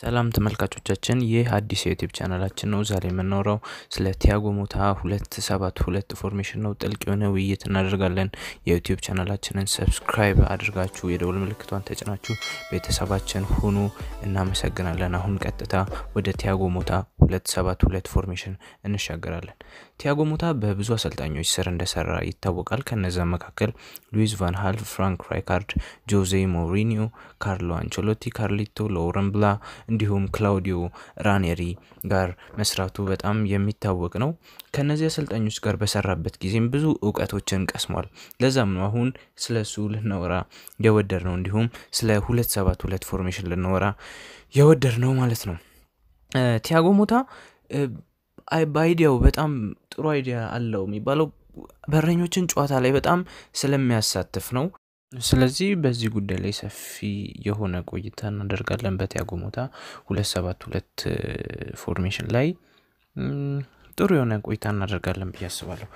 ሰላም ተመልካቾቻችን ይህ አዲስ የዩቲዩብ ቻናላችን ነው። ዛሬ የምናወራው ስለ ቲያጎ ሞታ ሁለት ሰባት ሁለት ፎርሜሽን ነው። ጥልቅ የሆነ ውይይት እናደርጋለን። የዩቲዩብ ቻናላችንን ሰብስክራይብ አድርጋችሁ የደውል ምልክቷን ተጭናችሁ ቤተሰባችን ሁኑ። እናመሰግናለን። አሁን ቀጥታ ወደ ቲያጎ ሞታ 2 ሰባት 2 ፎርሜሽን እንሻገራለን። ቲያጎ ሞታ በብዙ አሰልጣኞች ስር እንደሰራ ይታወቃል። ከነዚያም መካከል ሉዊስ ቫን ሃል፣ ፍራንክ ራይካርድ፣ ጆዜ ሞሪኒዮ፣ ካርሎ አንቸሎቲ፣ ካርሊቶ ሎረን ብላ እንዲሁም ክላውዲዮ ራኔሪ ጋር መስራቱ በጣም የሚታወቅ ነው። ከነዚህ አሰልጣኞች ጋር በሰራበት ጊዜም ብዙ እውቀቶችን ቀስሟል። ለዛም ነው አሁን ስለ እሱ ልናወራ የወደድ ነው እንዲሁም ስለ 272 ሰባት ፎርሜሽን ልናወራ የወደድ ነው ማለት ነው። ቲያጎ ሞታ በአይዲያው በጣም ጥሩ አይዲያ አለው የሚባለው በረኞችን ጨዋታ ላይ በጣም ስለሚያሳትፍ ነው። ስለዚህ በዚህ ጉዳይ ላይ ሰፊ የሆነ ቆይታ እናደርጋለን። በቲያጎ ሞታ ሁለት ሰባት ሁለት ፎርሜሽን ላይ ጥሩ የሆነ ቆይታ እናደርጋለን ብዬ አስባለሁ።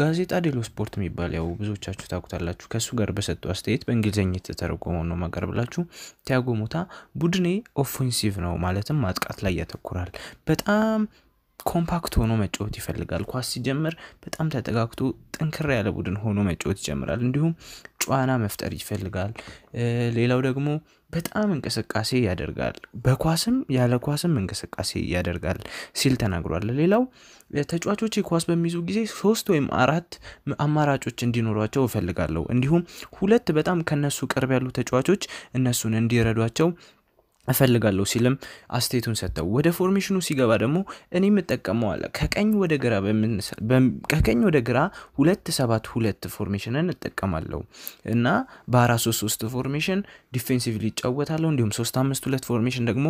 ጋዜጣ ዴሎ ስፖርት የሚባል ያው ብዙዎቻችሁ ታውቁታላችሁ። ከእሱ ጋር በሰጡ አስተያየት በእንግሊዝኛ የተተረጎመው ነው ብላችሁ ቲያጎ ሞታ ቡድኔ ኦፌንሲቭ ነው ማለትም ማጥቃት ላይ ያተኩራል በጣም ኮምፓክት ሆኖ መጫወት ይፈልጋል። ኳስ ሲጀምር በጣም ተጠጋግቶ ጥንክር ያለ ቡድን ሆኖ መጫወት ይጀምራል። እንዲሁም ጨዋና መፍጠር ይፈልጋል። ሌላው ደግሞ በጣም እንቅስቃሴ ያደርጋል። በኳስም ያለ ኳስም እንቅስቃሴ ያደርጋል ሲል ተናግሯል። ሌላው ተጫዋቾች ኳስ በሚይዙ ጊዜ ሶስት ወይም አራት አማራጮች እንዲኖሯቸው እፈልጋለሁ። እንዲሁም ሁለት በጣም ከነሱ ቅርብ ያሉ ተጫዋቾች እነሱን እንዲረዷቸው እፈልጋለሁ ሲልም አስቴቱን ሰጥተው ወደ ፎርሜሽኑ ሲገባ ደግሞ እኔ የምጠቀመዋለ ከቀኝ ወደ ግራ ከቀኝ ወደ ግራ ሁለት ሰባት ሁለት ፎርሜሽንን እጠቀማለሁ እና በአራ ሶስት ሶስት ፎርሜሽን ዲፌንሲቭ ሊጫወታለሁ እንዲሁም ሶስት አምስት ሁለት ፎርሜሽን ደግሞ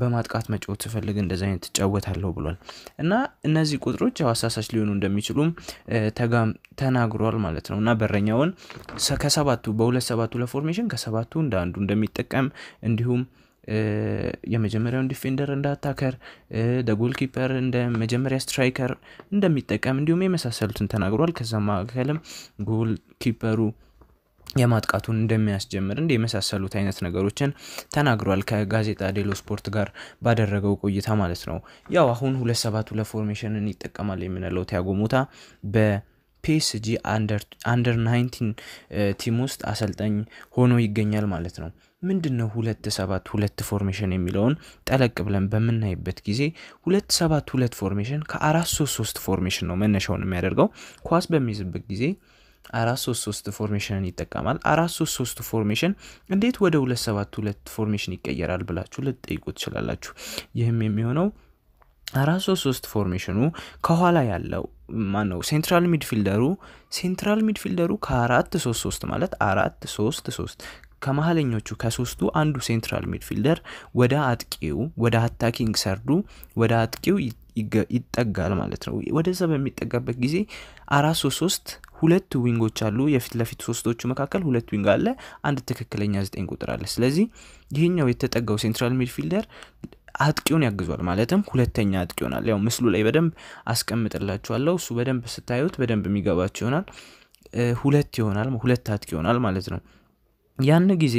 በማጥቃት መጫወት ስፈልግ እንደዚ አይነት ጫወታለሁ ብሏል እና እነዚህ ቁጥሮች ያው አሳሳች ሊሆኑ እንደሚችሉም ተናግሯል ማለት ነው እና በረኛውን ከሰባቱ በሁለት ሰባቱ ለፎርሜሽን ከሰባቱ እንደ አንዱ እንደሚጠቀም እንዲሁም የመጀመሪያውን ዲፌንደር እንደ አታከር ደጎል ኪፐር እንደ መጀመሪያ ስትራይከር እንደሚጠቀም እንዲሁም የመሳሰሉትን ተናግሯል። ከዛ መካከልም ጎል ኪፐሩ የማጥቃቱን እንደሚያስጀምር እንደ የመሳሰሉት አይነት ነገሮችን ተናግሯል። ከጋዜጣ ዴሎ ስፖርት ጋር ባደረገው ቆይታ ማለት ነው። ያው አሁን ሁለት ሰባት ሁለት ፎርሜሽንን ይጠቀማል የምንለው ቲያጎ ሞታ በ ፒኤስጂ አንደር 19 ቲም ውስጥ አሰልጣኝ ሆኖ ይገኛል ማለት ነው። ምንድን ነው ሁለት ሰባት ሁለት ፎርሜሽን የሚለውን ጠለቅ ብለን በምናይበት ጊዜ ሁለት ሰባት ሁለት ፎርሜሽን ከአራት ሶስት ሶስት ፎርሜሽን ነው መነሻውን የሚያደርገው ኳስ በሚይዝበት ጊዜ አራት ሶስት ሶስት ፎርሜሽንን ይጠቀማል። አራት ሶስት ሶስት ፎርሜሽን እንዴት ወደ ሁለት ሰባት ሁለት ፎርሜሽን ይቀየራል ብላችሁ ልትጠይቁ ትችላላችሁ። ይህም የሚሆነው አራት ሶስት ሶስት ፎርሜሽኑ ከኋላ ያለው ማን ነው ሴንትራል ሚድፊልደሩ ሴንትራል ሚድፊልደሩ ከአራት ሶስት ሶስት ማለት አራት ሶስት ሶስት ከመሀለኞቹ ከሶስቱ አንዱ ሴንትራል ሚድፊልደር ወደ አጥቂው ወደ አታኪንግ ሰርዱ ወደ አጥቂው ይጠጋል ማለት ነው። ወደዛ በሚጠጋበት ጊዜ አራት ሶስት ሶስት ሁለት ዊንጎች አሉ። የፊት ለፊት ሶስቶቹ መካከል ሁለት ዊንግ አለ፣ አንድ ትክክለኛ ዘጠኝ ቁጥር አለ። ስለዚህ ይህኛው የተጠጋው ሴንትራል ሚድፊልደር አጥቂውን ያግዟል። ማለትም ሁለተኛ አጥቂ ይሆናል። ያው ምስሉ ላይ በደንብ አስቀምጥላችኋለሁ። እሱ በደንብ ስታዩት በደንብ የሚገባቸው ይሆናል። ሁለት ይሆናል፣ ሁለት አጥቂ ይሆናል ማለት ነው። ያን ጊዜ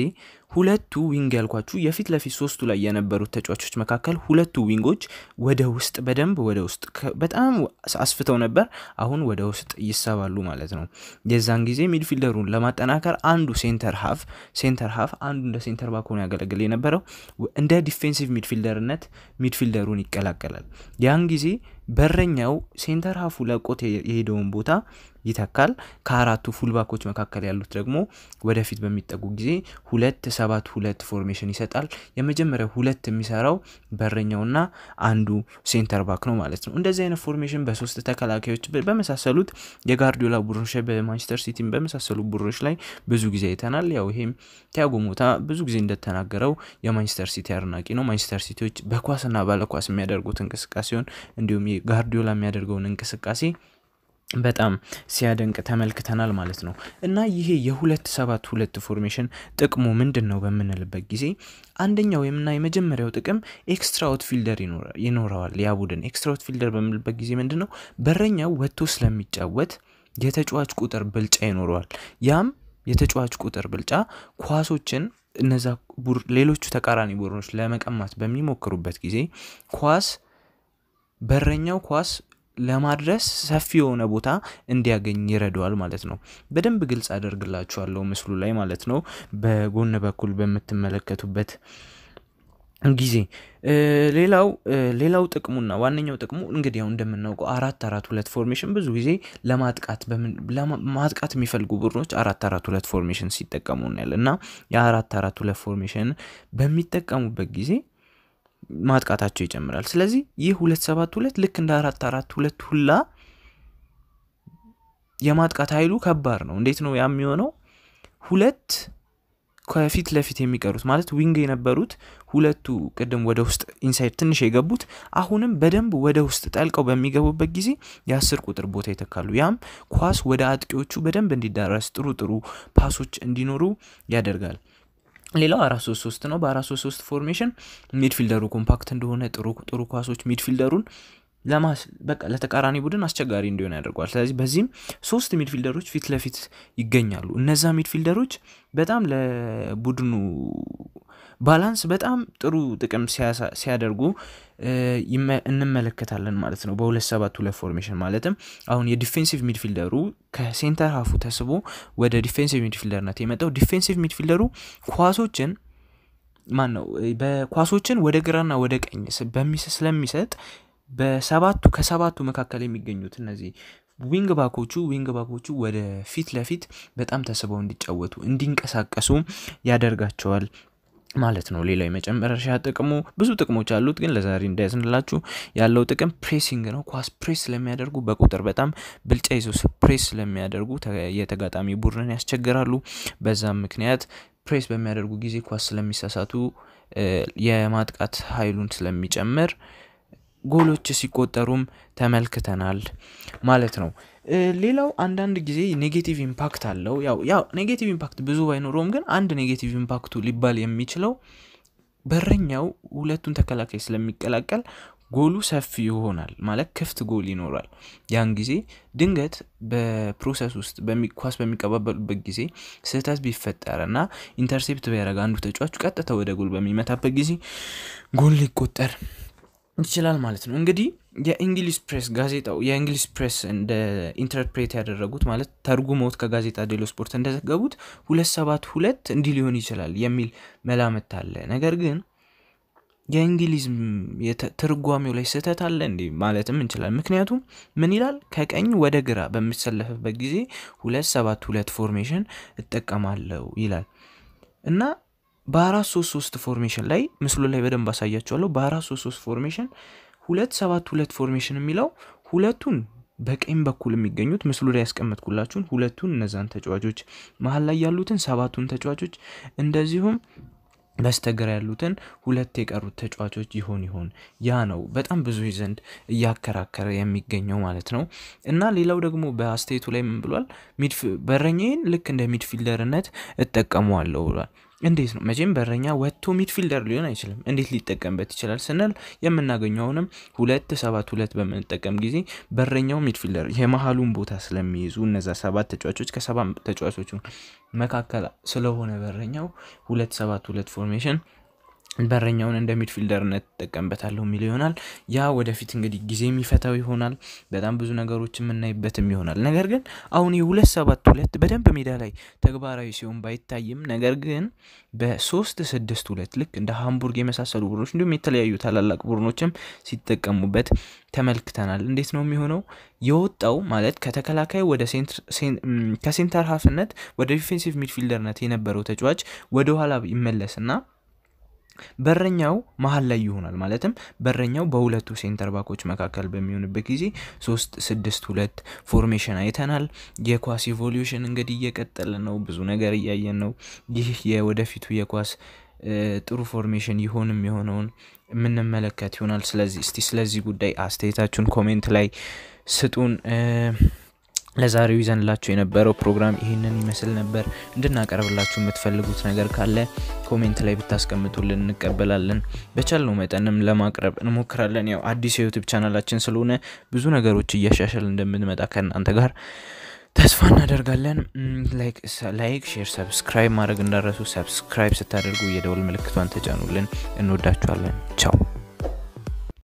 ሁለቱ ዊንግ ያልኳችሁ የፊት ለፊት ሶስቱ ላይ የነበሩት ተጫዋቾች መካከል ሁለቱ ዊንጎች ወደ ውስጥ በደንብ ወደ ውስጥ በጣም አስፍተው ነበር። አሁን ወደ ውስጥ ይሳባሉ ማለት ነው። የዛን ጊዜ ሚድፊልደሩን ለማጠናከር አንዱ ሴንተር ሀፍ ሴንተር ሀፍ አንዱ እንደ ሴንተር ባክ ሆኖ ያገለግል የነበረው እንደ ዲፌንሲቭ ሚድፊልደርነት ሚድፊልደሩን ይቀላቀላል። ያን ጊዜ በረኛው ሴንተር ሀፉ ለቆት የሄደውን ቦታ ይተካል። ከአራቱ ፉልባኮች መካከል ያሉት ደግሞ ወደፊት በሚጠጉ ጊዜ ሁለት ሰባት ሁለት ፎርሜሽን ይሰጣል። የመጀመሪያው ሁለት የሚሰራው በረኛውና አንዱ ሴንተር ባክ ነው ማለት ነው። እንደዚህ አይነት ፎርሜሽን በሶስት ተከላካዮች በመሳሰሉት የጋርዲዮላ ቡድኖች ላይ በማንቸስተር ሲቲ በመሳሰሉ ቡድኖች ላይ ብዙ ጊዜ አይተናል። ያው ይሄም ቲያጎ ሞታ ብዙ ጊዜ እንደተናገረው የማንቸስተር ሲቲ አድናቂ ነው። ማንቸስተር ሲቲዎች በኳስና ባለኳስ የሚያደርጉት እንቅስቃሴውን እንዲሁም ጋርዲዮላ የሚያደርገውን እንቅስቃሴ በጣም ሲያደንቅ ተመልክተናል ማለት ነው። እና ይሄ የሁለት ሰባት ሁለት ፎርሜሽን ጥቅሙ ምንድን ነው በምንልበት ጊዜ አንደኛው የምና የመጀመሪያው ጥቅም ኤክስትራ ፊልደር ይኖረዋል። ያ ቡድን ኤክስትራ ፊልደር በምንልበት ጊዜ ምንድን ነው በረኛው ወጥቶ ስለሚጫወት የተጫዋች ቁጥር ብልጫ ይኖረዋል። ያም የተጫዋች ቁጥር ብልጫ ኳሶችን እነዛ ሌሎቹ ተቃራኒ ቡድኖች ለመቀማት በሚሞክሩበት ጊዜ ኳስ በረኛው ኳስ ለማድረስ ሰፊ የሆነ ቦታ እንዲያገኝ ይረዳዋል ማለት ነው። በደንብ ግልጽ አደርግላችኋለሁ ምስሉ ላይ ማለት ነው። በጎን በኩል በምትመለከቱበት ጊዜ ሌላው ሌላው ጥቅሙና ዋነኛው ጥቅሙ እንግዲህ ያው እንደምናውቀው አራት አራት ሁለት ፎርሜሽን ብዙ ጊዜ ለማጥቃት ማጥቃት የሚፈልጉ ቡድኖች አራት አራት ሁለት ፎርሜሽን ሲጠቀሙ እናያለን እና የአራት አራት ሁለት ፎርሜሽን በሚጠቀሙበት ጊዜ ማጥቃታቸው ይጨምራል ስለዚህ ይህ ሁለት ሰባት ሁለት ልክ እንደ አራት አራት ሁለት ሁላ የማጥቃት ኃይሉ ከባድ ነው እንዴት ነው ያም የሚሆነው ሁለት ከፊት ለፊት የሚቀሩት ማለት ዊንግ የነበሩት ሁለቱ ቅድም ወደ ውስጥ ኢንሳይድ ትንሽ የገቡት አሁንም በደንብ ወደ ውስጥ ጠልቀው በሚገቡበት ጊዜ የአስር ቁጥር ቦታ ይተካሉ። ያም ኳስ ወደ አጥቂዎቹ በደንብ እንዲዳረስ ጥሩ ጥሩ ፓሶች እንዲኖሩ ያደርጋል። ሌላው አራት ሶስት ሶስት ነው። በአራት ሶስት ሶስት ፎርሜሽን ሚድፊልደሩ ኮምፓክት እንደሆነ ጥሩ ጥሩ ኳሶች ሚድፊልደሩን ለማስ በቃ ለተቃራኒ ቡድን አስቸጋሪ እንዲሆን ያደርገዋል። ስለዚህ በዚህም ሶስት ሚድፊልደሮች ፊት ለፊት ይገኛሉ። እነዛ ሚድፊልደሮች በጣም ለቡድኑ ባላንስ በጣም ጥሩ ጥቅም ሲያደርጉ እንመለከታለን ማለት ነው። በሁለት ሰባት ሁለት ፎርሜሽን ማለትም አሁን የዲፌንሲቭ ሚድፊልደሩ ከሴንተር ሀፉ ተስቦ ወደ ዲፌንሲቭ ሚድፊልደርነት የመጣው ዲፌንሲቭ ሚድፊልደሩ ኳሶችን ማን ነው በኳሶችን ወደ ግራና ወደ ቀኝ ስለሚሰጥ በሰባቱ ከሰባቱ መካከል የሚገኙት እነዚህ ዊንግ ባኮቹ ዊንግ ባኮቹ ወደ ፊት ለፊት በጣም ተስበው እንዲጫወቱ እንዲንቀሳቀሱ ያደርጋቸዋል ማለት ነው። ሌላው የመጨረሻ ጥቅሙ ብዙ ጥቅሞች አሉት፣ ግን ለዛሬ እንዳያዝንላችሁ ያለው ጥቅም ፕሬሲንግ ነው። ኳስ ፕሬስ ስለሚያደርጉ በቁጥር በጣም ብልጫ ይዘው ፕሬስ ስለሚያደርጉ የተጋጣሚ ቡድንን ያስቸግራሉ። በዛም ምክንያት ፕሬስ በሚያደርጉ ጊዜ ኳስ ስለሚሳሳቱ የማጥቃት ኃይሉን ስለሚጨምር ጎሎች ሲቆጠሩም ተመልክተናል ማለት ነው። ሌላው አንዳንድ ጊዜ ኔጌቲቭ ኢምፓክት አለው። ያው ያው ኔጌቲቭ ኢምፓክት ብዙ ባይኖረውም ግን አንድ ኔጌቲቭ ኢምፓክቱ ሊባል የሚችለው በረኛው ሁለቱን ተከላካይ ስለሚቀላቀል ጎሉ ሰፊ ይሆናል ማለት ክፍት ጎል ይኖራል። ያን ጊዜ ድንገት በፕሮሰስ ውስጥ ኳስ በሚቀባበሉበት ጊዜ ስህተት ቢፈጠር እና ኢንተርሴፕት ቢያደረግ አንዱ ተጫዋች ቀጥታ ወደ ጎል በሚመታበት ጊዜ ጎል ሊቆጠር ይችላል ማለት ነው። እንግዲህ የእንግሊዝ ፕሬስ ጋዜጣው የእንግሊዝ ፕሬስ እንደ ኢንተርፕሬት ያደረጉት ማለት ተርጉመውት ከጋዜጣ ዴሎ ስፖርት እንደዘገቡት ሁለት ሰባት ሁለት እንዲህ ሊሆን ይችላል የሚል መላምት አለ። ነገር ግን የእንግሊዝ ትርጓሜው ላይ ስህተት አለ እንዲ ማለትም እንችላል። ምክንያቱም ምን ይላል? ከቀኝ ወደ ግራ በሚሰለፍበት ጊዜ ሁለት ሰባት ሁለት ፎርሜሽን እጠቀማለው ይላል እና በአራት ሶስት ሶስት ፎርሜሽን ላይ ምስሉ ላይ በደንብ አሳያቸዋለሁ። በአራት ሶስት ሶስት ፎርሜሽን ሁለት ሰባት ሁለት ፎርሜሽን የሚለው ሁለቱን በቀኝ በኩል የሚገኙት ምስሉ ላይ ያስቀመጥኩላችሁን ሁለቱን እነዛን ተጫዋቾች መሀል ላይ ያሉትን ሰባቱን ተጫዋቾች እንደዚሁም በስተግራ ያሉትን ሁለት የቀሩት ተጫዋቾች ይሆን ይሆን ያ ነው በጣም ብዙ ዘንድ እያከራከረ የሚገኘው ማለት ነው። እና ሌላው ደግሞ በአስተያየቱ ላይ ምን ብሏል? በረኛዬን ልክ እንደ ሚድፊልደርነት እጠቀመዋለሁ ብሏል። እንዴት ነው መቼም በረኛ ወጥቶ ሚድፊልደር ሊሆን አይችልም። እንዴት ሊጠቀምበት ይችላል ስንል የምናገኘውንም አሁንም ሁለት ሰባት ሁለት በምንጠቀም ጊዜ በረኛው ሚድፊልደር የመሀሉን ቦታ ስለሚይዙ እነዛ ሰባት ተጫዋቾች ከሰባ ተጫዋቾቹ መካከል ስለሆነ በረኛው ሁለት ሰባት ሁለት ፎርሜሽን በረኛውን እንደ ሚድፊልደርነት ትጠቀምበታለሁ የሚል ይሆናል። ያ ወደፊት እንግዲህ ጊዜ የሚፈታው ይሆናል። በጣም ብዙ ነገሮች የምናይበትም ይሆናል። ነገር ግን አሁን የሁለት ሰባት ሁለት በደንብ ሜዳ ላይ ተግባራዊ ሲሆን ባይታይም፣ ነገር ግን በሶስት ስድስት ሁለት ልክ እንደ ሃምቡርግ የመሳሰሉ ቡድኖች እንዲሁም የተለያዩ ታላላቅ ቡድኖችም ሲጠቀሙበት ተመልክተናል። እንዴት ነው የሚሆነው? የወጣው ማለት ከተከላካይ ወደ ከሴንተር ሀፍነት ወደ ዲፌንሲቭ ሚድፊልደርነት የነበረው ተጫዋች ወደኋላ ይመለስና በረኛው መሀል ላይ ይሆናል። ማለትም በረኛው በሁለቱ ሴንተር ባኮች መካከል በሚሆንበት ጊዜ ሶስት ስድስት ሁለት ፎርሜሽን አይተናል። የኳስ ኢቮሉሽን እንግዲህ እየቀጠለ ነው። ብዙ ነገር እያየን ነው። ይህ የወደፊቱ የኳስ ጥሩ ፎርሜሽን ይሆንም የሆነውን የምንመለከት ይሆናል። ስለዚህ እስቲ ስለዚህ ጉዳይ አስተያየታችሁን ኮሜንት ላይ ስጡን። ለዛሬው ይዘንላችሁ የነበረው ፕሮግራም ይህንን ይመስል ነበር። እንድናቀርብላችሁ የምትፈልጉት ነገር ካለ ኮሜንት ላይ ብታስቀምጡልን እንቀበላለን። በቻልነው መጠንም ለማቅረብ እንሞክራለን። ያው አዲስ የዩቲዩብ ቻናላችን ስለሆነ ብዙ ነገሮች እያሻሻል እንደምንመጣ ከእናንተ ጋር ተስፋ እናደርጋለን። ላይክ፣ ሼር፣ ሰብስክራይብ ማድረግ እንዳረሱ። ሰብስክራይብ ስታደርጉ የደውል ምልክቷን ተጫኑልን። እንወዳችኋለን። ቻው